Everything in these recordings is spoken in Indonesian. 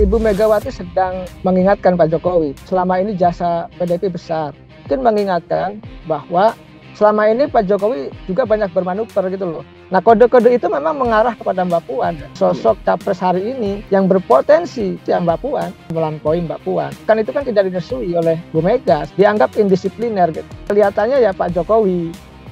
Ibu Megawati sedang mengingatkan Pak Jokowi, selama ini jasa PDIP besar. Mungkin mengingatkan bahwa selama ini Pak Jokowi juga banyak bermanuver gitu loh. Nah kode-kode itu memang mengarah kepada Mbak Puan. Sosok capres hari ini yang berpotensi ya Mbak Puan, melampaui Mbak Puan. Kan itu kan tidak dinesui oleh Bu Mega, dianggap indisipliner gitu. Kelihatannya ya Pak Jokowi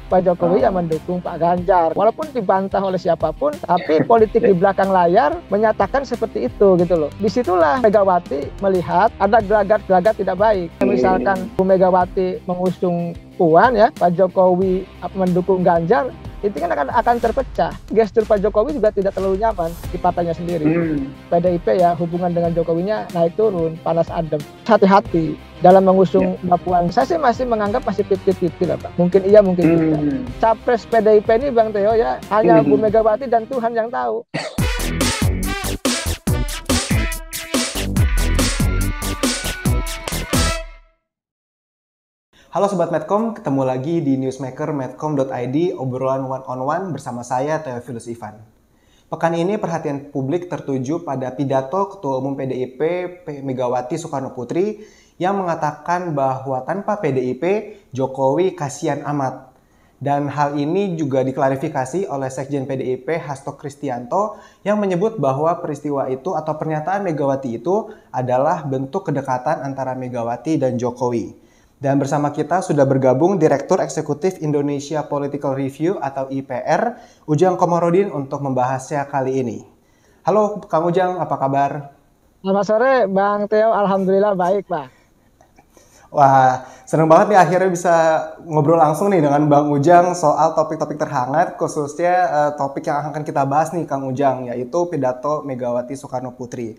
Pak Jokowi yang mendukung Pak Ganjar. Walaupun dibantah oleh siapapun, tapi politik di belakang layar menyatakan seperti itu gitu loh. Disitulah Megawati melihat ada gelagat-gelagat tidak baik. Misalkan Bu Megawati mengusung Puan ya, Pak Jokowi mendukung Ganjar, itu kan akan, akan terpecah. Gestur Pak Jokowi juga tidak terlalu nyaman di partainya sendiri. Hmm. PDIP ya hubungan dengan Jokowinya naik turun, panas adem. Hati-hati dalam mengusung ya. Mbak Puan. Saya sih masih menganggap masih pipit-pipit gitu lah Pak. Mungkin iya, mungkin hmm. tidak. Capres PDIP ini Bang Teo ya hanya hmm. Bu Megawati dan Tuhan yang tahu. Halo Sobat Medcom, ketemu lagi di newsmaker medcom.id obrolan one on one bersama saya Teofilus Ivan. Pekan ini perhatian publik tertuju pada pidato Ketua Umum PDIP Megawati Soekarno Putri yang mengatakan bahwa tanpa PDIP Jokowi kasihan amat. Dan hal ini juga diklarifikasi oleh Sekjen PDIP Hasto Kristianto yang menyebut bahwa peristiwa itu atau pernyataan Megawati itu adalah bentuk kedekatan antara Megawati dan Jokowi. Dan bersama kita sudah bergabung Direktur Eksekutif Indonesia Political Review atau IPR, Ujang Komarudin untuk membahasnya kali ini. Halo Kang Ujang, apa kabar? Selamat sore Bang Teo, Alhamdulillah baik pak. Wah, seneng banget nih akhirnya bisa ngobrol langsung nih dengan Bang Ujang soal topik-topik terhangat, khususnya uh, topik yang akan kita bahas nih Kang Ujang, yaitu pidato Megawati Soekarno Putri.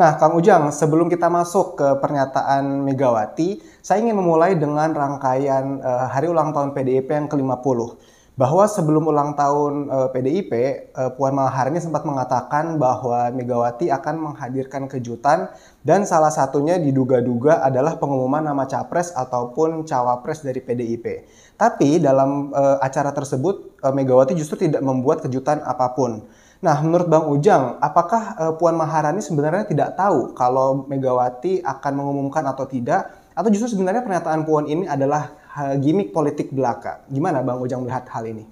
Nah, Kang Ujang, sebelum kita masuk ke pernyataan Megawati, saya ingin memulai dengan rangkaian uh, hari ulang tahun PDIP yang ke-50. Bahwa sebelum ulang tahun uh, eh, PDIP, uh, eh, Puan Maharani sempat mengatakan bahwa Megawati akan menghadirkan kejutan dan salah satunya diduga-duga adalah pengumuman nama capres ataupun cawapres dari PDIP. Tapi dalam uh, acara tersebut, uh, Megawati justru tidak membuat kejutan apapun. Nah, menurut Bang Ujang, apakah uh, Puan Maharani sebenarnya tidak tahu kalau Megawati akan mengumumkan atau tidak? Atau justru sebenarnya pernyataan Puan ini adalah uh, gimmick politik belaka? Gimana Bang Ujang melihat hal ini?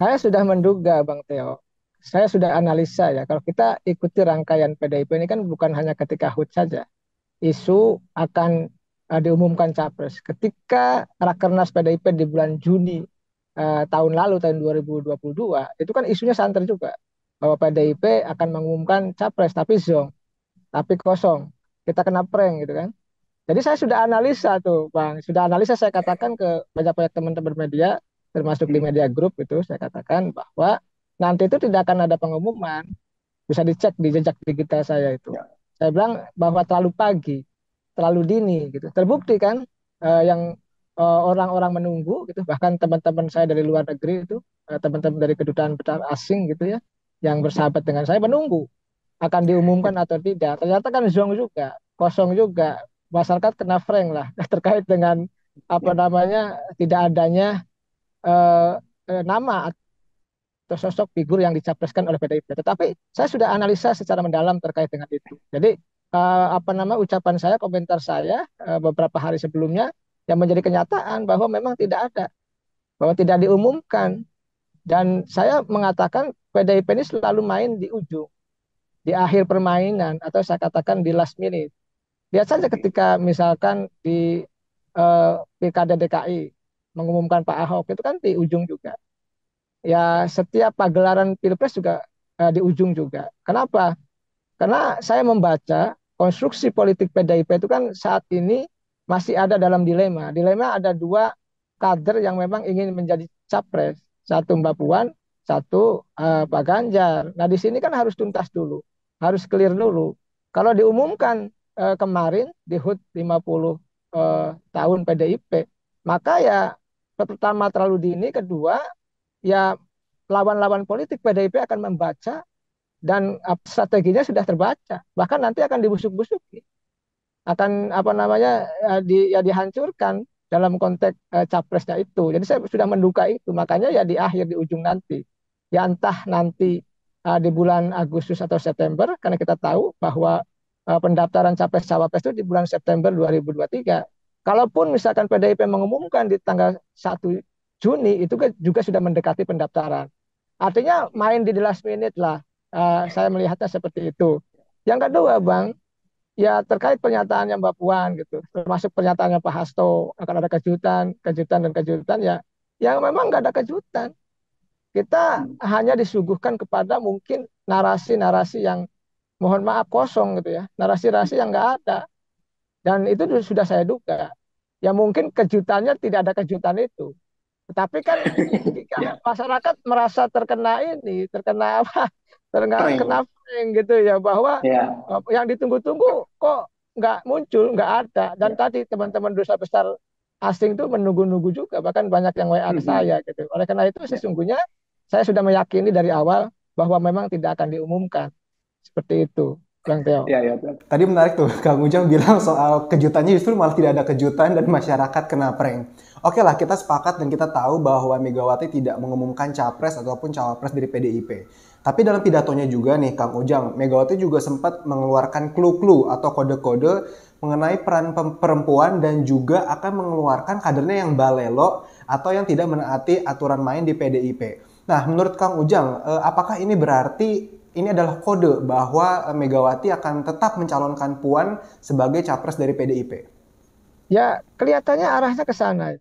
Saya sudah menduga, Bang Teo. Saya sudah analisa ya, kalau kita ikuti rangkaian PDIP ini kan bukan hanya ketika HUT saja. Isu akan uh, diumumkan capres. Ketika Rakernas PDIP di bulan Juni uh, tahun lalu, tahun 2022, itu kan isunya santer juga bahwa PDIP akan mengumumkan capres tapi zong, tapi kosong. Kita kena prank gitu kan. Jadi saya sudah analisa tuh, Bang. Sudah analisa saya katakan ke banyak-banyak teman-teman media termasuk di media grup itu saya katakan bahwa nanti itu tidak akan ada pengumuman. Bisa dicek di jejak digital saya itu. Ya. Saya bilang bahwa terlalu pagi, terlalu dini gitu. Terbukti kan eh, yang eh, orang-orang menunggu gitu bahkan teman-teman saya dari luar negeri itu eh, teman-teman dari kedutaan besar asing gitu ya yang hmm. bersahabat dengan saya menunggu akan diumumkan atau tidak. Ternyata kan zonk juga, kosong juga. Masyarakat kena frank lah terkait dengan apa ya. namanya tidak adanya eh, eh, nama atau sosok figur yang dicapreskan oleh PDIP. Tetapi saya sudah analisa secara mendalam terkait dengan itu. Jadi eh, apa nama ucapan saya, komentar saya eh, beberapa hari sebelumnya yang menjadi kenyataan bahwa memang tidak ada, bahwa tidak diumumkan dan saya mengatakan PDIP ini selalu main di ujung, di akhir permainan atau saya katakan di last minute. Lihat saja ketika misalkan di uh, Pilkada DKI mengumumkan Pak Ahok itu kan di ujung juga. Ya setiap pagelaran pilpres juga uh, di ujung juga. Kenapa? Karena saya membaca konstruksi politik PDIP itu kan saat ini masih ada dalam dilema. Dilema ada dua kader yang memang ingin menjadi capres satu Mbak Puan, satu uh, Pak Ganjar. Nah di sini kan harus tuntas dulu, harus clear dulu. Kalau diumumkan uh, kemarin di HUT 50 uh, tahun PDIP, maka ya pertama terlalu dini, kedua ya lawan-lawan politik PDIP akan membaca dan strateginya sudah terbaca. Bahkan nanti akan dibusuk-busuki, akan apa namanya ya, di, ya dihancurkan dalam konteks uh, capresnya itu. Jadi saya sudah menduka itu, makanya ya di akhir di ujung nanti, ya entah nanti uh, di bulan Agustus atau September, karena kita tahu bahwa uh, pendaftaran capres cawapres itu di bulan September 2023. Kalaupun misalkan PDIP mengumumkan di tanggal 1 Juni itu kan juga sudah mendekati pendaftaran. Artinya main di the last minute lah. Uh, saya melihatnya seperti itu. Yang kedua, Bang, ya terkait pernyataannya Mbak Puan gitu, termasuk pernyataannya Pak Hasto akan ada kejutan, kejutan dan kejutan ya, yang memang nggak ada kejutan. Kita hanya disuguhkan kepada mungkin narasi-narasi yang mohon maaf kosong gitu ya, narasi-narasi yang nggak ada. Dan itu sudah saya duga. Ya mungkin kejutannya tidak ada kejutan itu. Tapi kan ya. masyarakat merasa terkena ini, terkena apa? Terkena kena gitu ya bahwa ya. Eh, yang ditunggu-tunggu kok nggak muncul, nggak ada. Dan ya. tadi teman-teman dosa besar asing itu menunggu-nunggu juga, bahkan banyak yang WA ke saya gitu. Oleh karena itu ya. sesungguhnya saya sudah meyakini dari awal bahwa memang tidak akan diumumkan seperti itu. Kang iya, iya, Teo. Ya, ya. Tadi menarik tuh, Kang Ujang bilang soal kejutannya justru malah tidak ada kejutan dan masyarakat kena prank. Oke lah, kita sepakat dan kita tahu bahwa Megawati tidak mengumumkan capres ataupun cawapres dari PDIP. Tapi dalam pidatonya juga nih, Kang Ujang, Megawati juga sempat mengeluarkan clue-clue atau kode-kode mengenai peran perempuan dan juga akan mengeluarkan kadernya yang balelo atau yang tidak menaati aturan main di PDIP. Nah, menurut Kang Ujang, eh, apakah ini berarti ini adalah kode bahwa eh, Megawati akan tetap mencalonkan Puan sebagai capres dari PDIP? Ya, kelihatannya arahnya ke sana.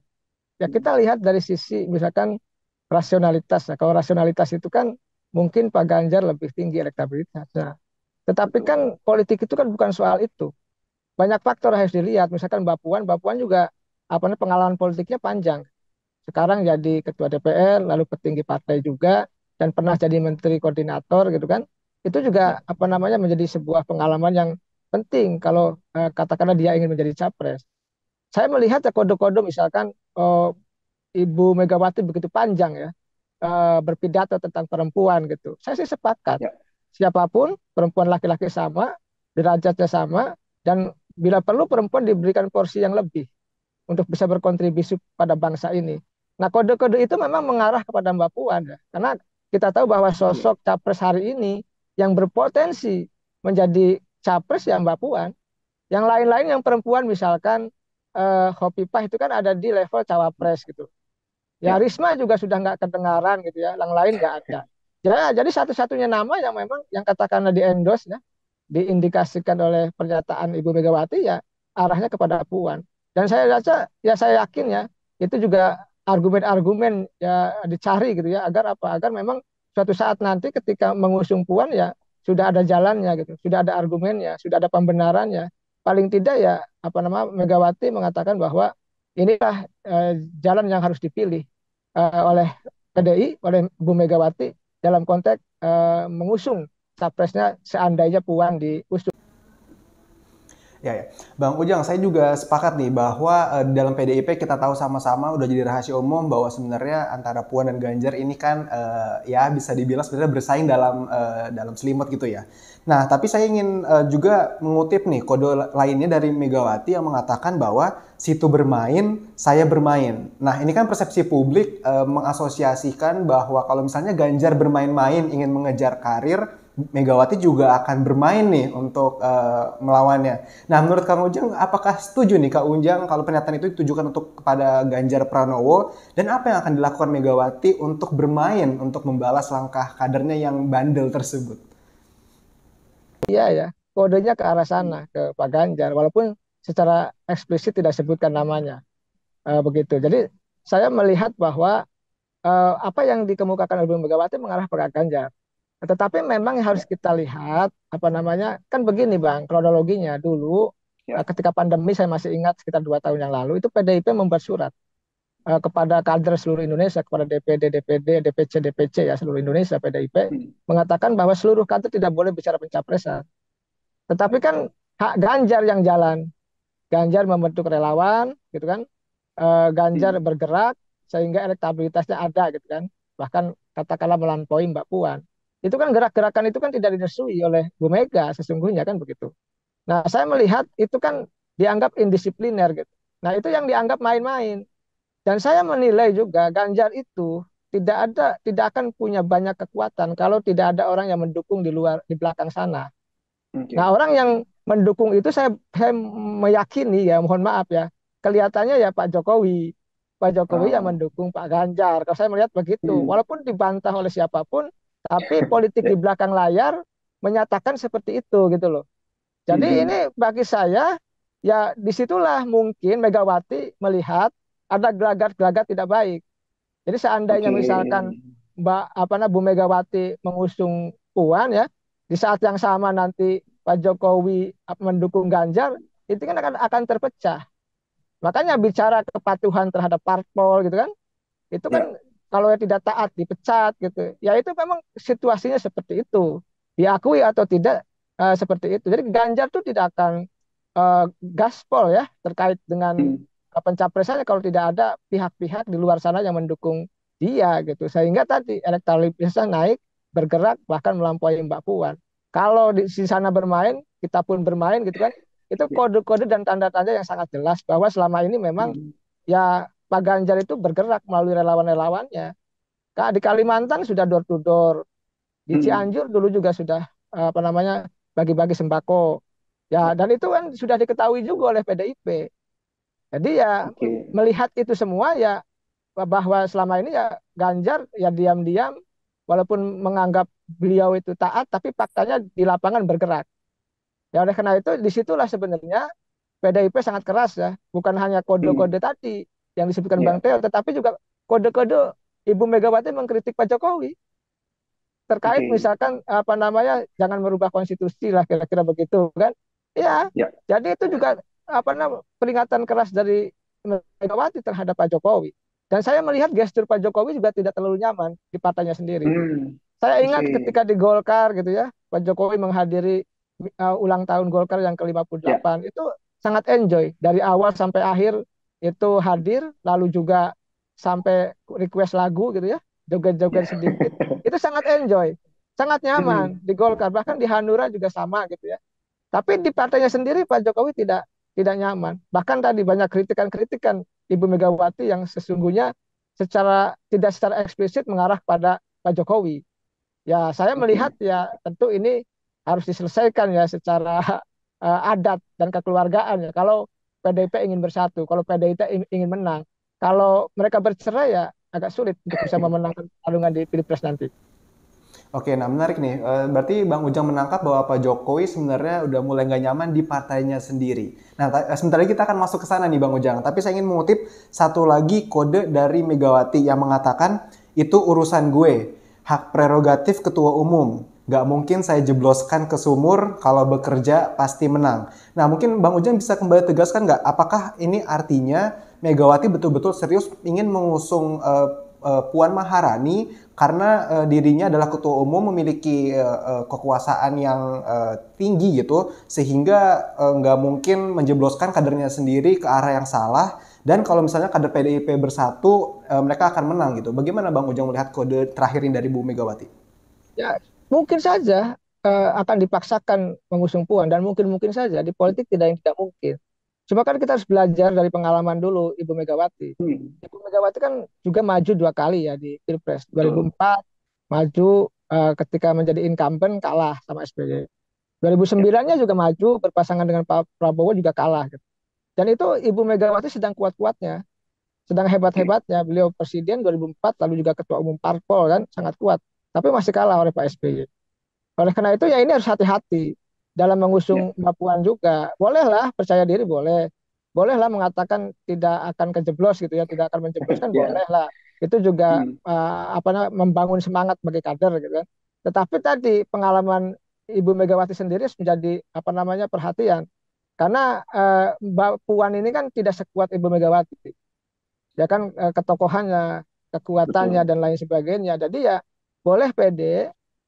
Ya, kita lihat dari sisi misalkan rasionalitas. Ya. Kalau rasionalitas itu kan mungkin Pak Ganjar lebih tinggi elektabilitasnya. Nah, tetapi kan politik itu kan bukan soal itu. Banyak faktor harus dilihat. Misalkan Mbak Puan, Mbak Puan juga apa pengalaman politiknya panjang. Sekarang jadi ketua DPR, lalu petinggi partai juga dan pernah jadi menteri koordinator gitu kan itu juga hmm. apa namanya menjadi sebuah pengalaman yang penting kalau eh, katakanlah dia ingin menjadi capres saya melihat ya kode-kode misalkan eh, ibu Megawati begitu panjang ya eh, berpidato tentang perempuan gitu saya sih sepakat ya. siapapun perempuan laki-laki sama derajatnya sama dan bila perlu perempuan diberikan porsi yang lebih untuk bisa berkontribusi pada bangsa ini. Nah kode-kode itu memang mengarah kepada Mbak Puan ya. karena kita tahu bahwa iya. sosok capres hari ini yang berpotensi menjadi capres yang Mbak Puan. Yang lain-lain yang perempuan misalkan eh, Hopipah itu kan ada di level cawapres gitu. Ya iya. Risma juga sudah nggak kedengaran gitu ya, yang lain nggak ada. Ya, jadi satu-satunya nama yang memang yang katakanlah di endorse ya, diindikasikan oleh pernyataan Ibu Megawati ya arahnya kepada Puan. Dan saya rasa ya saya yakin ya itu juga argumen-argumen ya dicari gitu ya agar apa agar memang suatu saat nanti ketika mengusung Puan ya sudah ada jalannya gitu sudah ada argumennya sudah ada pembenarannya paling tidak ya apa nama Megawati mengatakan bahwa inilah eh, jalan yang harus dipilih eh, oleh PDI oleh Bu Megawati dalam konteks eh, mengusung capresnya seandainya Puan diusung Ya, ya. Bang Ujang, saya juga sepakat nih bahwa uh, dalam PDIP kita tahu sama-sama udah jadi rahasia umum bahwa sebenarnya antara Puan dan Ganjar ini kan uh, ya bisa dibilang sebenarnya bersaing dalam uh, dalam selimut gitu ya. Nah, tapi saya ingin uh, juga mengutip nih kode lainnya dari Megawati yang mengatakan bahwa situ bermain, saya bermain. Nah, ini kan persepsi publik uh, mengasosiasikan bahwa kalau misalnya Ganjar bermain-main ingin mengejar karir, Megawati juga akan bermain nih untuk uh, melawannya. Nah, menurut Kang Ujang, apakah setuju nih Kang Ujang kalau pernyataan itu ditujukan untuk kepada Ganjar Pranowo dan apa yang akan dilakukan Megawati untuk bermain untuk membalas langkah kadernya yang bandel tersebut? Iya ya, kodenya ke arah sana hmm. ke Pak Ganjar, walaupun secara eksplisit tidak sebutkan namanya, uh, begitu. Jadi saya melihat bahwa uh, apa yang dikemukakan oleh Megawati mengarah pada Ganjar Nah, tetapi memang yang harus ya. kita lihat apa namanya kan begini bang kronologinya dulu ya. Eh, ketika pandemi saya masih ingat sekitar dua tahun yang lalu itu PDIP membuat surat uh, kepada kader seluruh Indonesia kepada DPD DPD DPC DPC ya seluruh Indonesia PDIP hmm. mengatakan bahwa seluruh kader tidak boleh bicara pencapresan tetapi kan hak Ganjar yang jalan Ganjar membentuk relawan gitu kan uh, Ganjar hmm. bergerak sehingga elektabilitasnya ada gitu kan bahkan katakanlah melampaui Mbak Puan itu kan gerak-gerakan itu kan tidak diresui oleh Bu Mega sesungguhnya kan begitu. Nah, saya melihat itu kan dianggap indisipliner gitu. Nah, itu yang dianggap main-main. Dan saya menilai juga Ganjar itu tidak ada tidak akan punya banyak kekuatan kalau tidak ada orang yang mendukung di luar di belakang sana. Okay. Nah, orang yang mendukung itu saya, saya meyakini ya, mohon maaf ya, kelihatannya ya Pak Jokowi. Pak Jokowi oh. yang ah. mendukung Pak Ganjar. Kalau saya melihat begitu, hmm. walaupun dibantah oleh siapapun, tapi politik di belakang layar menyatakan seperti itu gitu loh. Jadi iya. ini bagi saya ya disitulah mungkin Megawati melihat ada gelagat-gelagat tidak baik. Jadi seandainya okay. misalkan Mbak apa namanya Bu Megawati mengusung Puan ya, di saat yang sama nanti Pak Jokowi mendukung Ganjar, itu kan akan akan terpecah. Makanya bicara kepatuhan terhadap parpol gitu kan, itu kan ya kalau yang tidak taat dipecat gitu ya itu memang situasinya seperti itu diakui atau tidak uh, seperti itu jadi Ganjar tuh tidak akan uh, gaspol ya terkait dengan hmm. pencapresannya kalau tidak ada pihak-pihak di luar sana yang mendukung dia gitu sehingga tadi elektabilitasnya naik bergerak bahkan melampaui Mbak Puan kalau di, di sana bermain kita pun bermain gitu kan itu ya. kode-kode dan tanda-tanda yang sangat jelas bahwa selama ini memang hmm. ya Pak Ganjar itu bergerak melalui relawan-relawannya. Di Kalimantan sudah door to door. Di hmm. Cianjur dulu juga sudah apa namanya bagi-bagi sembako. Ya, dan itu kan sudah diketahui juga oleh PDIP. Jadi ya okay. melihat itu semua ya bahwa selama ini ya Ganjar ya diam-diam walaupun menganggap beliau itu taat tapi faktanya di lapangan bergerak. Ya oleh karena itu disitulah sebenarnya PDIP sangat keras ya, bukan hanya kode-kode hmm. tadi, yang disebutkan yeah. Bang Teo, tetapi juga kode-kode Ibu Megawati mengkritik Pak Jokowi terkait okay. misalkan apa namanya jangan merubah konstitusi lah kira-kira begitu kan? Iya, Yeah. Jadi itu juga apa namanya peringatan keras dari Megawati terhadap Pak Jokowi. Dan saya melihat gestur Pak Jokowi juga tidak terlalu nyaman di partainya sendiri. Hmm. Saya ingat okay. ketika di Golkar gitu ya, Pak Jokowi menghadiri uh, ulang tahun Golkar yang ke-58 yeah. itu sangat enjoy dari awal sampai akhir itu hadir lalu juga sampai request lagu gitu ya joget-joget iya. sedikit itu sangat enjoy sangat nyaman hmm. di Golkar bahkan di Hanura juga sama gitu ya tapi di partainya sendiri Pak Jokowi tidak tidak nyaman bahkan tadi banyak kritikan-kritikan Ibu Megawati yang sesungguhnya secara tidak secara eksplisit mengarah pada Pak Jokowi ya saya melihat ya tentu ini harus diselesaikan ya secara uh, adat dan kekeluargaan ya kalau PDIP ingin bersatu, kalau PDIP ingin menang. Kalau mereka bercerai ya agak sulit untuk bisa memenangkan pertarungan di Pilpres nanti. Oke, nah menarik nih. Eh, berarti Bang Ujang menangkap bahwa Pak Jokowi sebenarnya udah mulai nggak nyaman di partainya sendiri. Nah, sementara kita akan masuk ke sana nih Bang Ujang. Tapi saya ingin mengutip satu lagi kode dari Megawati yang mengatakan, itu urusan gue, hak prerogatif ketua umum. Gak mungkin saya jebloskan ke sumur kalau bekerja pasti menang. Nah mungkin Bang Ujang bisa kembali tegaskan nggak apakah ini artinya Megawati betul-betul serius ingin mengusung uh, uh, Puan Maharani karena uh, dirinya adalah ketua umum memiliki uh, uh, kekuasaan yang uh, tinggi gitu sehingga uh, mungkin menjebloskan kadernya sendiri ke arah yang salah dan kalau misalnya kader PDIP bersatu uh, mereka akan menang gitu. Bagaimana Bang Ujang melihat kode terakhir ini dari Bu Megawati? Ya, mungkin saja uh, akan dipaksakan mengusung Puan dan mungkin-mungkin saja di politik tidak yang tidak mungkin. Cuma kan kita harus belajar dari pengalaman dulu Ibu Megawati. Hmm. Ibu Megawati kan juga maju dua kali ya di Pilpres 2004 hmm. maju uh, ketika menjadi incumbent kalah sama SBY. 2009-nya ya. juga maju berpasangan dengan Pak Prabowo juga kalah. Gitu. Dan itu Ibu Megawati sedang kuat-kuatnya, sedang hebat-hebatnya. Beliau presiden 2004 lalu juga ketua umum parpol kan sangat kuat tapi masih kalah oleh Pak SBY. Oleh karena itu ya ini harus hati-hati dalam mengusung ya. Mbak Puan juga. Bolehlah percaya diri boleh. Bolehlah mengatakan tidak akan kejeblos gitu ya, tidak akan menjebloskan, ya. bolehlah. Itu juga hmm. uh, apa namanya membangun semangat bagi kader gitu kan. Tetapi tadi pengalaman Ibu Megawati sendiri menjadi apa namanya perhatian. Karena uh, Mbak Puan ini kan tidak sekuat Ibu Megawati. Ya kan uh, ketokohannya, kekuatannya Betul. dan lain sebagainya. Jadi ya boleh PD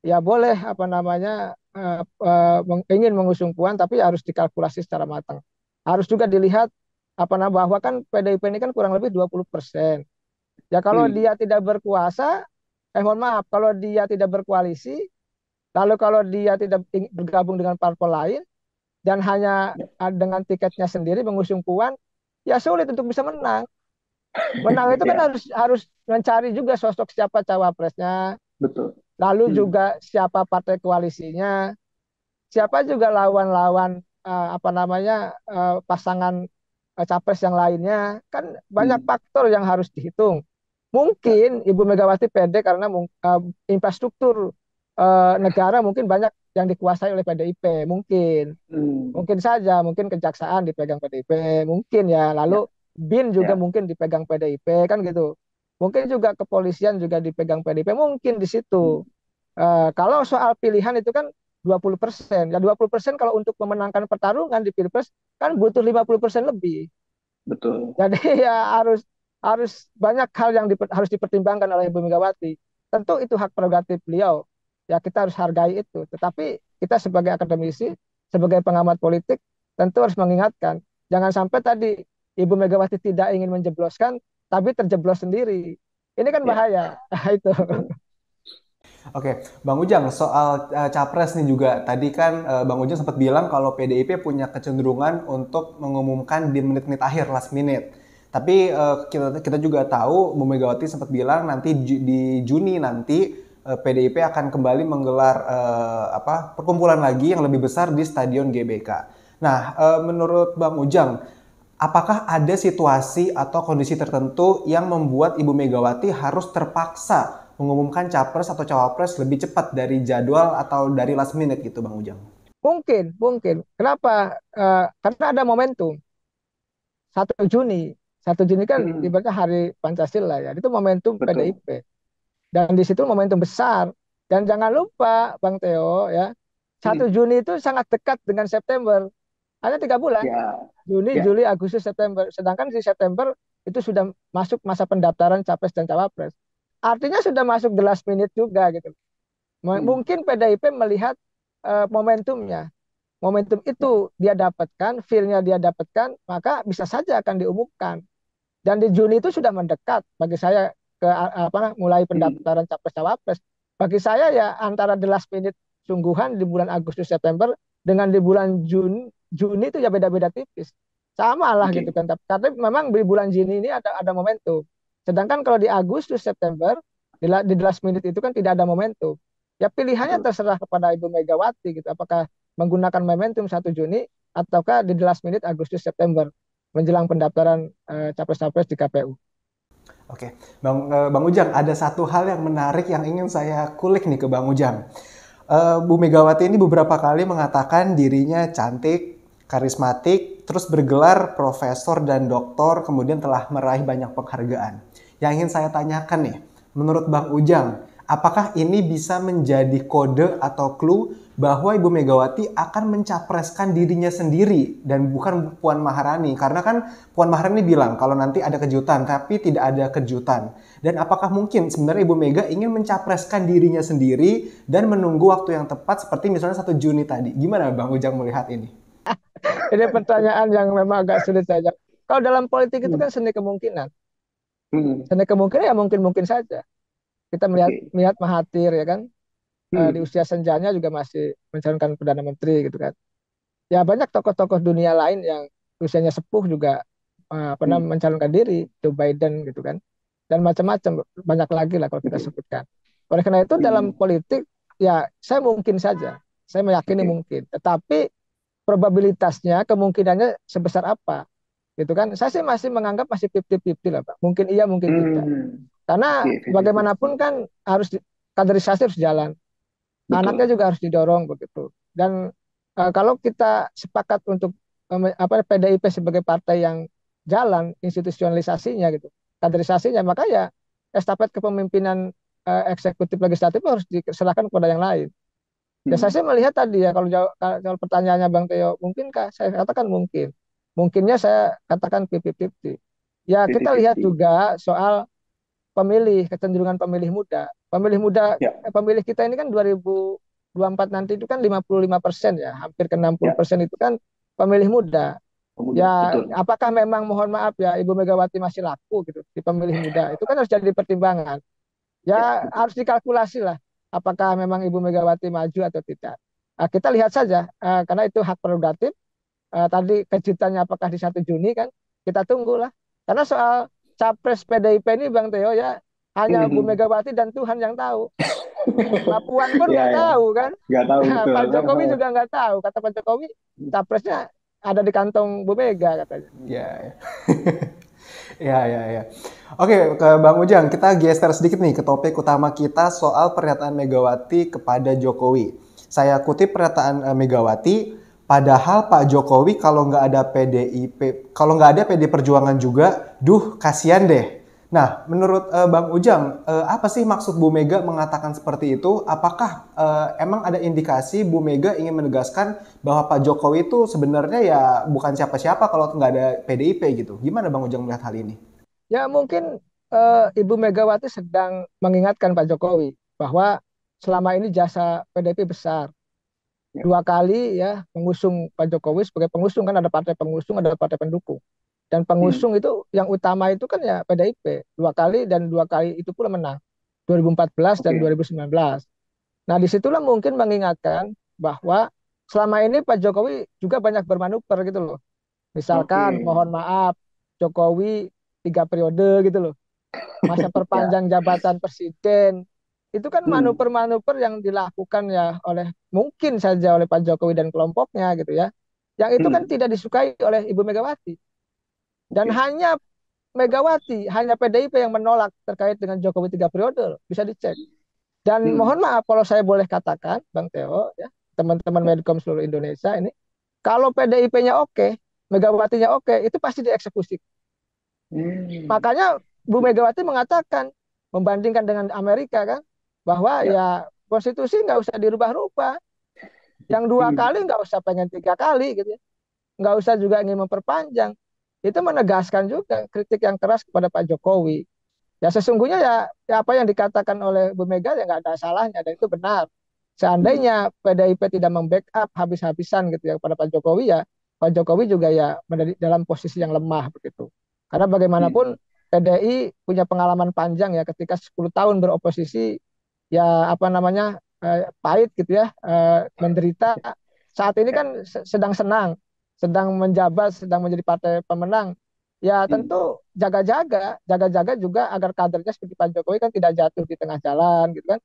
ya boleh apa namanya uh, uh, ingin mengusung Puan tapi harus dikalkulasi secara matang. Harus juga dilihat apa namanya bahwa kan PDIP ini kan kurang lebih 20 persen. Ya kalau hmm. dia tidak berkuasa, eh mohon maaf kalau dia tidak berkoalisi, lalu kalau dia tidak bergabung dengan parpol lain dan hanya ya. dengan tiketnya sendiri mengusung Puan, ya sulit untuk bisa menang. Menang itu kan yeah. harus harus mencari juga sosok siapa cawapresnya, Betul. Lalu hmm. juga siapa partai koalisinya, siapa juga lawan-lawan uh, apa namanya uh, pasangan uh, capres yang lainnya, kan banyak hmm. faktor yang harus dihitung. Mungkin Ibu Megawati pendek karena uh, infrastruktur uh, negara mungkin banyak yang dikuasai oleh PDIP mungkin hmm. mungkin saja mungkin kejaksaan dipegang PDIP mungkin ya lalu ya. bin juga ya. mungkin dipegang PDIP kan gitu Mungkin juga kepolisian juga dipegang PDP, mungkin di situ. Uh, kalau soal pilihan itu kan 20 persen. Ya 20 persen kalau untuk memenangkan pertarungan di Pilpres kan butuh 50 persen lebih. Betul. Jadi ya harus harus banyak hal yang diper, harus dipertimbangkan oleh Ibu Megawati. Tentu itu hak prerogatif beliau. Ya kita harus hargai itu. Tetapi kita sebagai akademisi, sebagai pengamat politik tentu harus mengingatkan jangan sampai tadi Ibu Megawati tidak ingin menjebloskan tapi terjeblos sendiri. Ini kan iya. bahaya ya. itu. Oke, Bang Ujang, soal uh, capres nih juga tadi kan uh, Bang Ujang sempat bilang kalau PDIP punya kecenderungan untuk mengumumkan di menit-menit akhir last minute. Tapi uh, kita kita juga tahu Bu Megawati sempat bilang nanti di Juni nanti uh, PDIP akan kembali menggelar uh, apa perkumpulan lagi yang lebih besar di Stadion GBK. Nah, uh, menurut Bang Ujang apakah ada situasi atau kondisi tertentu yang membuat Ibu Megawati harus terpaksa mengumumkan capres atau cawapres lebih cepat dari jadwal atau dari last minute gitu Bang Ujang? Mungkin, mungkin. Kenapa? Uh, karena ada momentum. 1 Juni. 1 Juni kan hmm. ibaratnya hari Pancasila ya. Itu momentum Betul. PDIP. Dan di situ momentum besar. Dan jangan lupa Bang Teo ya, 1 hmm. Juni itu sangat dekat dengan September. Hanya tiga bulan. Ya. Juni, ya. Juli, Agustus, September. Sedangkan di September itu sudah masuk masa pendaftaran capres dan cawapres. Artinya sudah masuk the last minute juga gitu. M hmm. Mungkin PDIP melihat uh, momentumnya. Momentum itu dia dapatkan, feel-nya dia dapatkan, maka bisa saja akan diumumkan. Dan di Juni itu sudah mendekat bagi saya ke apa mulai hmm. pendaftaran capres cawapres. Bagi saya ya antara the last minute sungguhan di bulan Agustus September dengan di bulan Juni Juni itu ya beda-beda tipis. Sama lah okay. gitu kan. Tapi memang di bulan Juni ini ada ada momentum. Sedangkan kalau di Agustus September di, di last minute itu kan tidak ada momentum. Ya pilihannya terserah kepada Ibu Megawati gitu. Apakah menggunakan momentum 1 Juni ataukah di last minute Agustus September menjelang pendaftaran eh, capres-capres di KPU. Oke, Bang uh, Bang Ujang, ada satu hal yang menarik yang ingin saya kulik nih ke Bang Ujang. Eh, Bu Megawati ini beberapa kali mengatakan dirinya cantik, karismatik, terus bergelar profesor dan doktor, kemudian telah meraih banyak penghargaan. Yang ingin saya tanyakan nih, menurut Bang Ujang, apakah ini bisa menjadi kode atau clue bahwa Ibu Megawati akan mencapreskan dirinya sendiri dan bukan Puan Maharani? Karena kan Puan Maharani bilang kalau nanti ada kejutan, tapi tidak ada kejutan. Dan apakah mungkin sebenarnya Ibu Mega ingin mencapreskan dirinya sendiri dan menunggu waktu yang tepat seperti misalnya satu Juni tadi? Gimana Bang Ujang melihat ini? Ini pertanyaan yang memang agak sulit saja. Kalau dalam politik itu hmm. kan seni kemungkinan. Hmm. Seni kemungkinan ya mungkin-mungkin saja. Kita melihat melihat Mahathir ya kan. Eh, hmm. di usia senjanya juga masih mencalonkan perdana menteri gitu kan. Ya banyak tokoh-tokoh dunia lain yang usianya sepuh juga uh, pernah hmm. mencalonkan diri, Joe Biden gitu kan. Dan macam-macam banyak lagi lah kalau kita okay. sebutkan. Oleh karena itu hmm. dalam politik ya saya mungkin saja, saya meyakini okay. mungkin. Tetapi probabilitasnya kemungkinannya sebesar apa gitu kan saya sih masih menganggap masih 50-50 lah pak mungkin iya mungkin hmm. tidak karena iya, iya, iya, bagaimanapun kan harus kaderisasi harus jalan Betul. anaknya juga harus didorong begitu dan uh, kalau kita sepakat untuk um, apa PDIP sebagai partai yang jalan institusionalisasinya gitu kaderisasinya maka ya estafet kepemimpinan uh, eksekutif legislatif harus diserahkan kepada yang lain Ya saya hmm. saya melihat tadi ya kalau jawab, kalau pertanyaannya Bang Teo, mungkinkah? Saya katakan mungkin. Mungkinnya saya katakan 50-50. Ya, 50 -50. kita lihat juga soal pemilih, kecenderungan pemilih muda. Pemilih muda ya. Eh, pemilih kita ini kan 2024 nanti itu kan 55% ya, hampir ke 60% ya. itu kan pemilih muda. Pemuda, ya, betul. apakah memang mohon maaf ya Ibu Megawati masih laku gitu di pemilih muda? Itu kan harus jadi pertimbangan. Ya, ya harus dikalkulasi lah apakah memang Ibu Megawati maju atau tidak. Nah, kita lihat saja uh, karena itu hak prerogatif. Uh, tadi kejutannya apakah di 1 Juni kan kita tunggulah. Karena soal capres PDIP ini Bang Teo ya hanya Bu hmm. Megawati dan Tuhan yang tahu. Papuan pun ya, nggak ya, ya. tahu kan? Nggak tahu. Nah, Pak Jokowi juga nggak tahu. Kata Pak Jokowi, capresnya ada di kantong Bu Mega katanya. ya. ya. Iya, iya, iya. Oke, ke Bang Ujang, kita geser sedikit nih ke topik utama kita soal pernyataan Megawati kepada Jokowi. Saya kutip pernyataan eh, Megawati, padahal Pak Jokowi kalau nggak ada PDIP, kalau nggak ada PD Perjuangan juga, duh kasihan deh Nah, menurut uh, Bang Ujang, uh, apa sih maksud Bu Mega mengatakan seperti itu? Apakah uh, emang ada indikasi Bu Mega ingin menegaskan bahwa Pak Jokowi itu sebenarnya ya bukan siapa-siapa kalau nggak ada PDIP gitu? Gimana Bang Ujang melihat hal ini? Ya mungkin uh, Ibu Megawati sedang mengingatkan Pak Jokowi bahwa selama ini jasa PDIP besar. Ya. Dua kali ya mengusung Pak Jokowi sebagai pengusung kan ada partai pengusung, ada partai pendukung dan pengusung hmm. itu yang utama itu kan ya PDIP dua kali dan dua kali itu pula menang 2014 okay. dan 2019. Nah disitulah mungkin mengingatkan bahwa selama ini Pak Jokowi juga banyak bermanuver gitu loh. Misalkan okay. mohon maaf Jokowi tiga periode gitu loh masa ya. perpanjang jabatan presiden itu kan hmm. manuver-manuver yang dilakukan ya oleh mungkin saja oleh Pak Jokowi dan kelompoknya gitu ya yang itu hmm. kan tidak disukai oleh Ibu Megawati dan hanya Megawati, hanya PDIP yang menolak terkait dengan Jokowi tiga periode, bisa dicek. Dan hmm. mohon maaf kalau saya boleh katakan, Bang Teo, ya teman-teman Medcom seluruh Indonesia ini, kalau PDIP-nya oke, Megawatinya oke, itu pasti dieksekusi. Hmm. Makanya Bu ya. Megawati mengatakan membandingkan dengan Amerika kan, bahwa ya, ya konstitusi nggak usah dirubah-rubah, yang dua hmm. kali nggak usah pengen tiga kali gitu, ya. nggak usah juga ingin memperpanjang itu menegaskan juga kritik yang keras kepada Pak Jokowi. Ya sesungguhnya ya, ya apa yang dikatakan oleh Bu Mega ya nggak ada salahnya dan itu benar. Seandainya PDIP tidak membackup habis-habisan gitu ya kepada Pak Jokowi ya Pak Jokowi juga ya menjadi dalam posisi yang lemah begitu. Karena bagaimanapun iya. PDI punya pengalaman panjang ya ketika 10 tahun beroposisi ya apa namanya eh, pahit gitu ya eh, menderita. Saat ini kan sedang senang sedang menjabat, sedang menjadi partai pemenang, ya hmm. tentu jaga-jaga, jaga-jaga juga agar kadernya seperti Pak Jokowi kan tidak jatuh di tengah jalan gitu kan,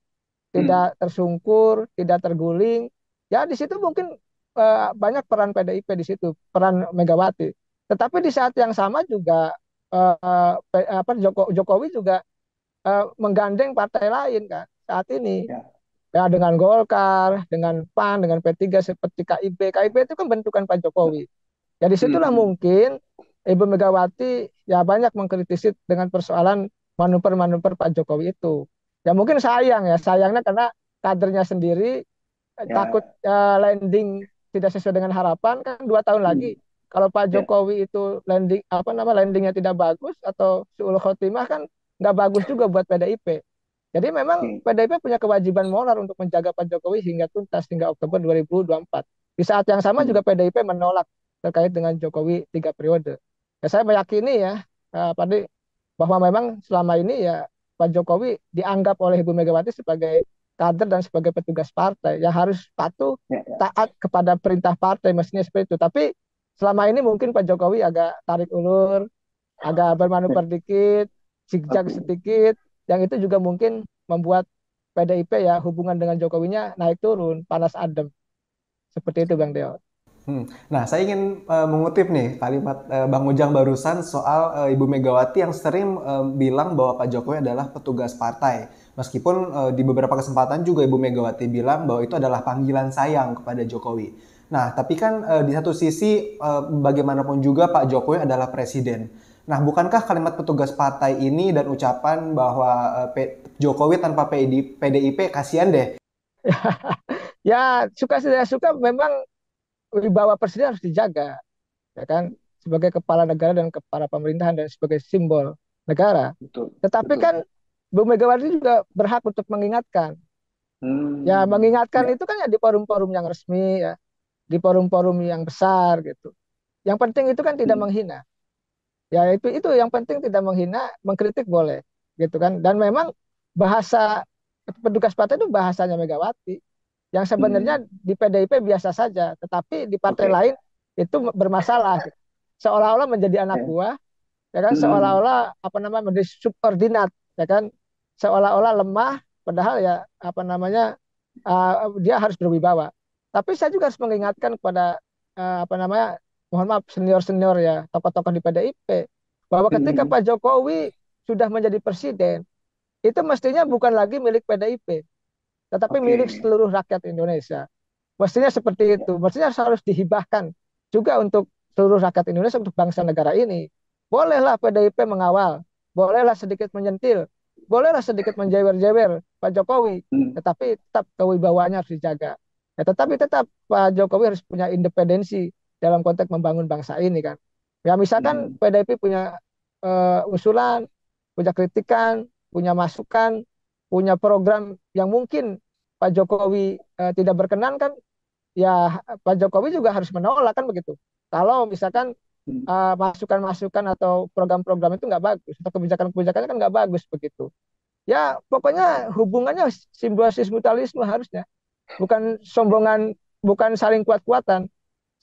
tidak hmm. tersungkur, tidak terguling. Ya di situ mungkin eh, banyak peran PDIP di situ, peran Megawati. Tetapi di saat yang sama juga eh, eh apa Joko, Jokowi juga eh, menggandeng partai lain kan saat ini. Ya. Ya, dengan Golkar, dengan PAN, dengan P3 seperti KIP. KIP itu kan bentukan Pak Jokowi. Ya disitulah hmm. mungkin Ibu Megawati ya banyak mengkritisi dengan persoalan manuver-manuver Pak Jokowi itu. Ya mungkin sayang ya, sayangnya karena kadernya sendiri eh, ya. takut uh, landing tidak sesuai dengan harapan kan dua tahun hmm. lagi kalau Pak ya. Jokowi ya. itu landing apa nama landingnya tidak bagus atau suul khotimah kan nggak bagus juga buat PDIP. Jadi memang PDIP hmm. punya kewajiban moral untuk menjaga Pak Jokowi hingga tuntas hingga Oktober 2024. Di saat yang sama hmm. juga PDIP menolak terkait dengan Jokowi tiga periode. Ya, saya meyakini ya, uh, Pak bahwa memang selama ini ya Pak Jokowi dianggap oleh Ibu Megawati sebagai kader dan sebagai petugas partai yang harus patuh ya, ya. taat kepada perintah partai mestinya seperti itu. Tapi selama ini mungkin Pak Jokowi agak tarik ulur, agak bermanuver ya. dikit, zigzag sedikit, yang itu juga mungkin membuat PDIP ya hubungan dengan Jokowinya naik turun, panas adem. Seperti itu Bang Deo. Hmm. Nah, saya ingin uh, mengutip nih kalimat uh, Bang Ujang barusan soal uh, Ibu Megawati yang sering uh, bilang bahwa Pak Jokowi adalah petugas partai. Meskipun uh, di beberapa kesempatan juga Ibu Megawati bilang bahwa itu adalah panggilan sayang kepada Jokowi. Nah, tapi kan uh, di satu sisi uh, bagaimanapun juga Pak Jokowi adalah presiden. Nah, bukankah kalimat petugas partai ini dan ucapan bahwa uh, Jokowi tanpa PDIP kasihan deh? ya, suka tidak suka memang wibawa presiden harus dijaga, ya kan? Sebagai kepala negara dan kepala pemerintahan dan sebagai simbol negara. Betul, Tetapi betul. kan Bu Megawati juga berhak untuk mengingatkan. Hmm. Ya, mengingatkan ya. itu kan ya di forum-forum yang resmi ya, di forum-forum yang besar gitu. Yang penting itu kan tidak hmm. menghina ya itu itu yang penting tidak menghina mengkritik boleh gitu kan dan memang bahasa petugas partai itu bahasanya Megawati yang sebenarnya hmm. di PDIP biasa saja tetapi di partai okay. lain itu bermasalah seolah-olah menjadi anak buah ya kan hmm. seolah-olah apa namanya menjadi subordinat ya kan seolah-olah lemah padahal ya apa namanya uh, dia harus berwibawa tapi saya juga harus mengingatkan kepada uh, apa namanya mohon maaf senior-senior ya, tokoh-tokoh di PDIP bahwa hmm. ketika hmm. Pak Jokowi sudah menjadi presiden, itu mestinya bukan lagi milik PDIP, tetapi okay. milik seluruh rakyat Indonesia. Mestinya seperti itu, ya. mestinya harus dihibahkan juga untuk seluruh rakyat Indonesia untuk bangsa negara ini. Bolehlah PDIP mengawal, bolehlah sedikit menyentil, bolehlah sedikit menjewer-jewer Pak Jokowi, hmm. tetapi tetap kewibawaannya harus dijaga. Ya, tetapi tetap Pak Jokowi harus punya independensi dalam konteks membangun bangsa ini kan. Ya misalkan hmm. PDIP punya uh, usulan, punya kritikan, punya masukan, punya program yang mungkin Pak Jokowi uh, tidak berkenan kan, ya Pak Jokowi juga harus menolak kan begitu. Kalau misalkan uh, masukan-masukan atau program-program itu nggak bagus atau kebijakan-kebijakannya kan nggak bagus begitu. Ya pokoknya hubungannya simbiosis mutualisme harusnya, bukan sombongan, bukan saling kuat-kuatan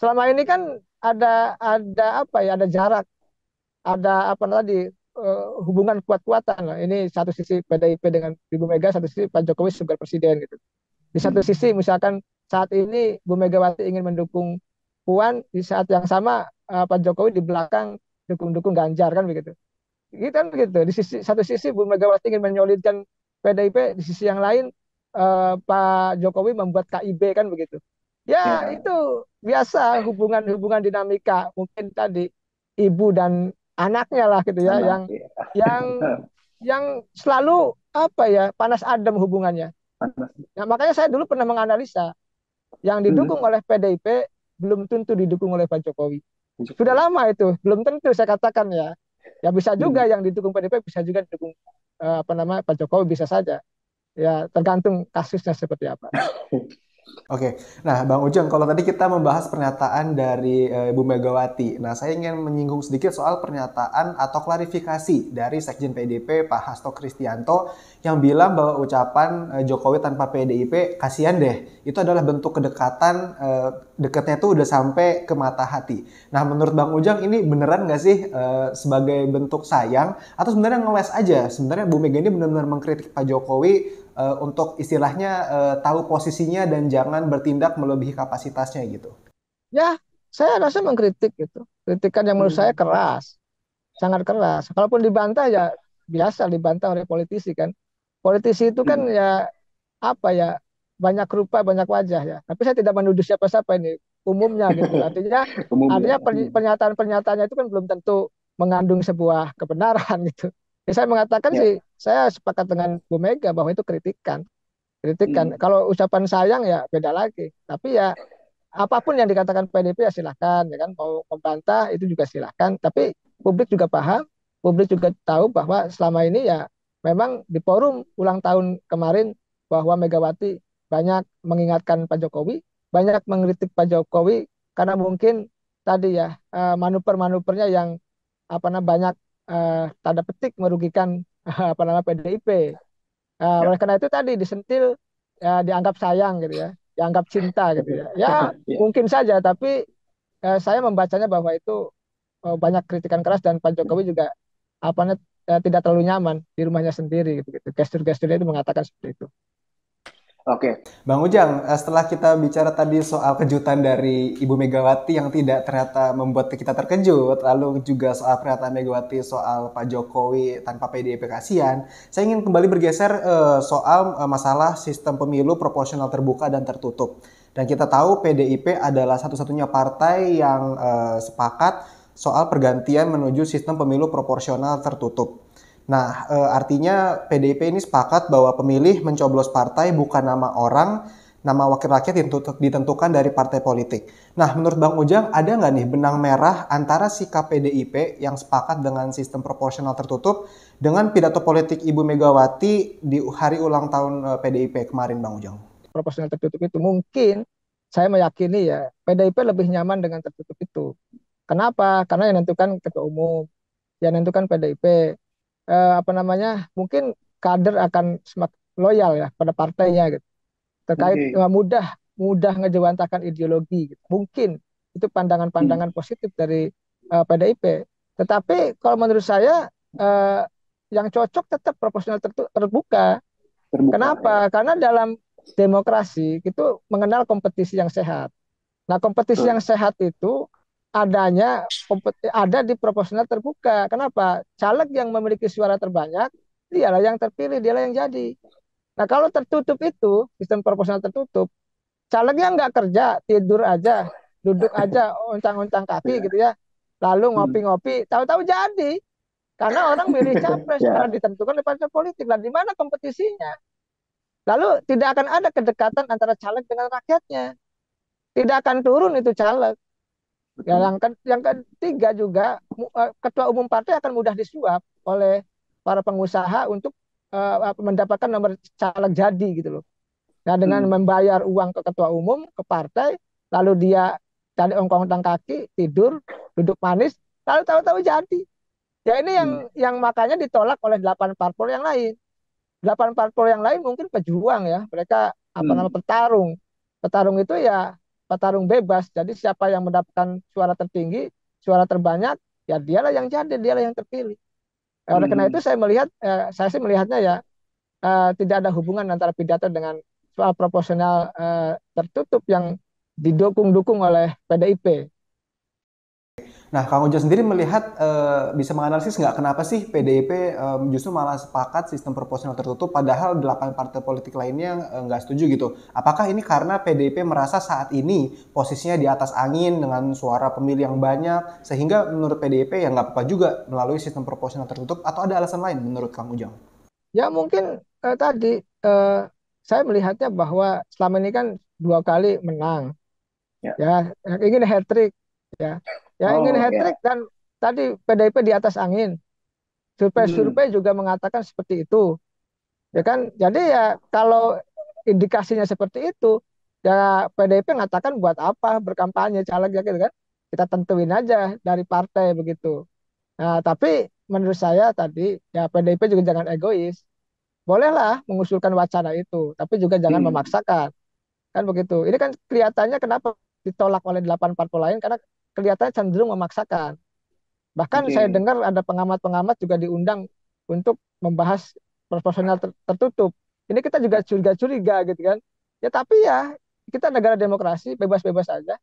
selama ini kan ada ada apa ya ada jarak ada apa tadi uh, hubungan kuat-kuatan lah. Ini satu sisi PDIP dengan Ibu Mega, satu sisi Pak Jokowi sebagai presiden gitu. Di satu hmm. sisi misalkan saat ini Bu Megawati ingin mendukung Puan, di saat yang sama uh, Pak Jokowi di belakang dukung-dukung Ganjar kan begitu. Kan gitu kan begitu. Di sisi satu sisi Bu Megawati ingin menyolidkan PDIP, di sisi yang lain uh, Pak Jokowi membuat KIB kan begitu. Ya, ya. itu biasa hubungan-hubungan dinamika mungkin tadi ibu dan anaknya lah gitu ya Anak, yang iya. yang yang selalu apa ya panas adem hubungannya. Nah, makanya saya dulu pernah menganalisa yang didukung hmm. oleh PDIP belum tentu didukung oleh Pak Jokowi. Sudah lama itu, belum tentu saya katakan ya. Ya bisa juga hmm. yang didukung PDIP bisa juga didukung eh, apa nama Pak Jokowi bisa saja. Ya tergantung kasusnya seperti apa. Oke, nah Bang Ujang, kalau tadi kita membahas pernyataan dari eh, Ibu Megawati, nah saya ingin menyinggung sedikit soal pernyataan atau klarifikasi dari Sekjen PDIP, Pak Hasto Kristianto yang bilang bahwa ucapan eh, Jokowi tanpa PDIP kasihan deh, itu adalah bentuk kedekatan eh, deketnya tuh udah sampai ke mata hati. Nah, menurut Bang Ujang ini beneran nggak sih e, sebagai bentuk sayang atau sebenarnya ngeles aja? Sebenarnya Bu Mega ini benar-benar mengkritik Pak Jokowi e, untuk istilahnya e, tahu posisinya dan jangan bertindak melebihi kapasitasnya gitu. Ya, saya rasa mengkritik gitu. Kritikan yang menurut hmm. saya keras, sangat keras. Kalaupun dibantah ya biasa dibantah oleh politisi kan. Politisi itu kan hmm. ya apa ya banyak rupa, banyak wajah ya. Tapi saya tidak menuduh siapa-siapa ini umumnya gitu. Artinya umumnya. artinya pernyataan-pernyataannya itu kan belum tentu mengandung sebuah kebenaran gitu. Ya, saya mengatakan ya. sih saya sepakat dengan Bu Mega bahwa itu kritikan. Kritikan. Hmm. Kalau ucapan sayang ya beda lagi. Tapi ya apapun yang dikatakan PDP ya silahkan ya kan mau membantah itu juga silahkan. Tapi publik juga paham, publik juga tahu bahwa selama ini ya memang di forum ulang tahun kemarin bahwa Megawati banyak mengingatkan Pak Jokowi, banyak mengkritik Pak Jokowi karena mungkin tadi ya uh, manuver-manuvernya yang apa namanya banyak uh, tanda petik merugikan uh, apa namanya PDIP. Uh, ya. Oleh karena itu tadi disentil uh, dianggap sayang gitu ya, dianggap cinta gitu ya. Ya, iya. mungkin saja tapi uh, saya membacanya bahwa itu uh, banyak kritikan keras dan Pak Jokowi juga apa namanya tidak terlalu nyaman di rumahnya sendiri gitu gitu gestur-gesturnya itu mengatakan seperti itu Oke. Okay. Bang Ujang, eh, setelah kita bicara tadi soal kejutan dari Ibu Megawati yang tidak ternyata membuat kita terkejut, lalu juga soal pernyataan Megawati soal Pak Jokowi tanpa PDIP kasihan, saya ingin kembali bergeser uh, soal uh, masalah sistem pemilu proporsional terbuka dan tertutup. Dan kita tahu PDIP adalah satu-satunya partai yang uh, sepakat soal pergantian menuju sistem pemilu proporsional tertutup. Nah, e, artinya PDIP ini sepakat bahwa pemilih mencoblos partai bukan nama orang, nama wakil rakyat yang ditentukan dari partai politik. Nah, menurut Bang Ujang, ada nggak nih benang merah antara sikap PDIP yang sepakat dengan sistem proporsional tertutup dengan pidato politik Ibu Megawati di hari ulang tahun PDIP eh, kemarin, Bang Ujang? Proporsional tertutup itu mungkin saya meyakini ya PDIP lebih nyaman dengan tertutup itu. Kenapa? Karena yang menentukan ketua umum, yang menentukan PDIP eh, apa namanya mungkin kader akan semakin loyal ya pada partainya gitu terkait okay. mudah mudah ngejewantakan ideologi gitu. mungkin itu pandangan-pandangan hmm. positif dari uh, eh, PDIP tetapi kalau menurut saya uh, yang cocok tetap proporsional ter terbuka. terbuka Kenapa? Ya. Karena dalam demokrasi itu mengenal kompetisi yang sehat. Nah, kompetisi hmm. yang sehat itu adanya ada di proporsional terbuka. Kenapa? Caleg yang memiliki suara terbanyak dialah yang terpilih, dialah yang jadi. Nah kalau tertutup itu sistem proporsional tertutup, calegnya nggak kerja, tidur aja, duduk aja, oncang-oncang kaki iya. gitu ya, lalu hmm. ngopi-ngopi, tahu-tahu jadi. Karena orang milih capres ya. karena ditentukan oleh partai politik. Dan di mana kompetisinya? Lalu tidak akan ada kedekatan antara caleg dengan rakyatnya. Tidak akan turun itu caleg. Ya, yang, kan yang ketiga juga eh, ketua umum partai akan mudah disuap oleh para pengusaha untuk uh, mendapatkan nomor caleg jadi gitu loh. Nah dengan hmm. membayar uang ke ketua umum ke partai, lalu dia cari ongkong tang kaki tidur duduk manis, lalu tahu-tahu jadi. Ya ini yang hmm. yang makanya ditolak oleh delapan parpol yang lain. Delapan parpol yang lain mungkin pejuang ya, mereka apa hmm. nama petarung. Petarung itu ya petarung bebas. Jadi siapa yang mendapatkan suara tertinggi, suara terbanyak, ya dialah yang jadi, dialah yang terpilih. Eh, oleh hmm. karena itu saya melihat, eh, saya sih melihatnya ya eh, tidak ada hubungan antara pidato dengan soal proporsional eh, tertutup yang didukung-dukung oleh PDIP. Nah, Kang Ojo sendiri melihat e, bisa menganalisis nggak kenapa sih PDIP e, justru malah sepakat sistem proporsional tertutup padahal delapan partai politik lainnya nggak eh, nggak setuju gitu. Apakah ini karena PDIP merasa saat ini posisinya di atas angin dengan suara pemilih yang banyak sehingga menurut PDIP ya nggak apa-apa juga melalui sistem proporsional tertutup atau ada alasan lain menurut Kang Ujang? Ya mungkin eh, tadi eh, saya melihatnya bahwa selama ini kan dua kali menang. Ya, ya ingin hat trick ya. Ya oh, ingin hat trick yeah. dan tadi PDIP di atas angin. Survei-survei hmm. juga mengatakan seperti itu. Ya kan? Jadi ya kalau indikasinya seperti itu, ya PDIP mengatakan buat apa berkampanye caleg ya gitu kan? Kita tentuin aja dari partai begitu. Nah, tapi menurut saya tadi ya PDIP juga jangan egois. Bolehlah mengusulkan wacana itu, tapi juga jangan hmm. memaksakan. Kan begitu. Ini kan kelihatannya kenapa ditolak oleh delapan partai lain karena kelihatannya cenderung memaksakan. Bahkan okay. saya dengar ada pengamat-pengamat juga diundang untuk membahas proporsional ter tertutup. Ini kita juga curiga-curiga gitu kan. Ya tapi ya kita negara demokrasi bebas-bebas aja.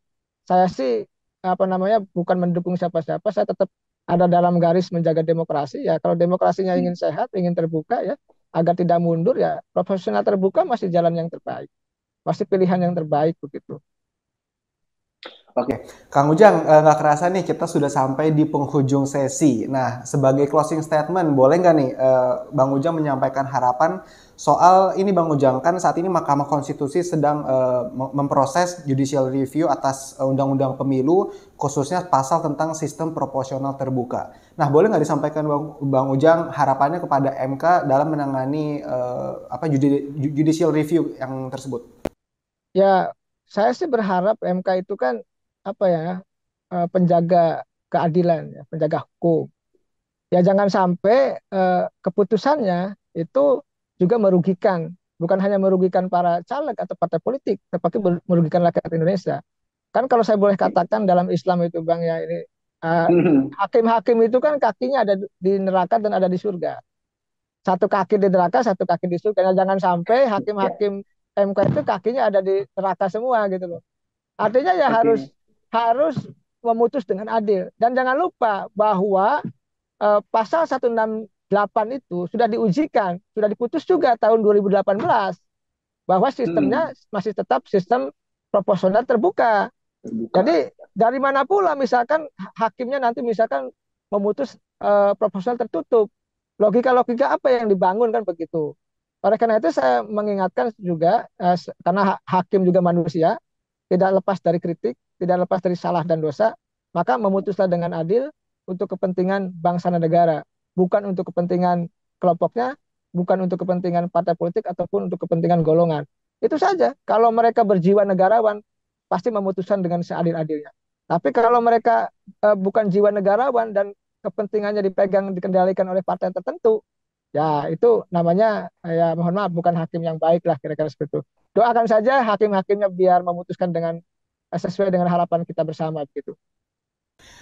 Saya sih apa namanya bukan mendukung siapa-siapa, saya tetap ada dalam garis menjaga demokrasi ya. Kalau demokrasinya ingin hmm. sehat, ingin terbuka ya, agar tidak mundur ya, proporsional terbuka masih jalan yang terbaik. Masih pilihan yang terbaik begitu. Oke, okay. Kang Ujang, eh, nggak kerasa nih kita sudah sampai di penghujung sesi. Nah, sebagai closing statement, boleh nggak nih eh, Bang Ujang menyampaikan harapan soal ini Bang Ujang kan saat ini Mahkamah Konstitusi sedang eh, memproses judicial review atas Undang-Undang Pemilu, khususnya pasal tentang sistem proporsional terbuka. Nah, boleh nggak disampaikan Bang, Bang Ujang harapannya kepada MK dalam menangani apa judicial review yang tersebut? Ya, saya sih berharap MK itu kan apa ya uh, penjaga keadilan, ya, penjaga hukum. Ya jangan sampai uh, keputusannya itu juga merugikan, bukan hanya merugikan para caleg atau partai politik, tapi merugikan rakyat Indonesia. Kan kalau saya boleh katakan dalam Islam itu bang ya ini eh, hmm. hakim-hakim uh, itu kan kakinya ada di neraka dan ada di surga. Satu kaki di neraka, satu kaki di surga. Nah, jangan sampai iya. hakim-hakim MK itu kakinya ada di neraka semua gitu loh. Artinya ya okay. harus harus memutus dengan adil. Dan jangan lupa bahwa eh, enam pasal 168 itu sudah diujikan, sudah diputus juga tahun 2018 bahwa sistemnya hmm. masih tetap sistem proporsional terbuka. terbuka. Jadi dari mana pula misalkan hakimnya nanti misalkan memutus eh, proporsional tertutup. Logika-logika apa yang dibangun kan begitu. Oleh karena itu saya mengingatkan juga eh, karena hakim juga manusia tidak lepas dari kritik tidak lepas dari salah dan dosa, maka memutuslah dengan adil untuk kepentingan bangsa dan negara, bukan untuk kepentingan kelompoknya, bukan untuk kepentingan partai politik ataupun untuk kepentingan golongan. Itu saja. Kalau mereka berjiwa negarawan, pasti memutuskan dengan seadil-adilnya. Tapi kalau mereka e, bukan jiwa negarawan dan kepentingannya dipegang dikendalikan oleh partai tertentu, ya itu namanya ya mohon maaf bukan hakim yang baik lah kira-kira seperti itu. Doakan saja hakim-hakimnya biar memutuskan dengan sesuai dengan harapan kita bersama gitu.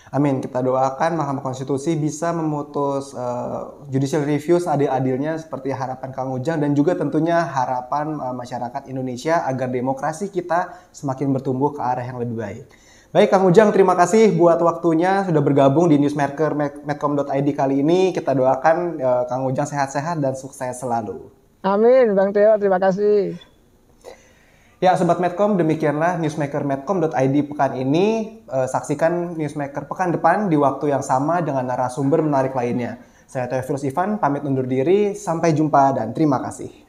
Amin. Kita doakan Mahkamah Konstitusi bisa memutus uh, judicial review seadil-adilnya seperti harapan Kang Ujang dan juga tentunya harapan uh, masyarakat Indonesia agar demokrasi kita semakin bertumbuh ke arah yang lebih baik. Baik Kang Ujang, terima kasih buat waktunya sudah bergabung di newsmaker medcom.id kali ini. Kita doakan uh, Kang Ujang sehat-sehat dan sukses selalu. Amin, Bang Teo. Terima kasih. Ya Sobat Medcom, demikianlah Newsmaker Medcom.id pekan ini. E, saksikan Newsmaker pekan depan di waktu yang sama dengan narasumber menarik lainnya. Saya Teofilus Ivan, pamit undur diri. Sampai jumpa dan terima kasih.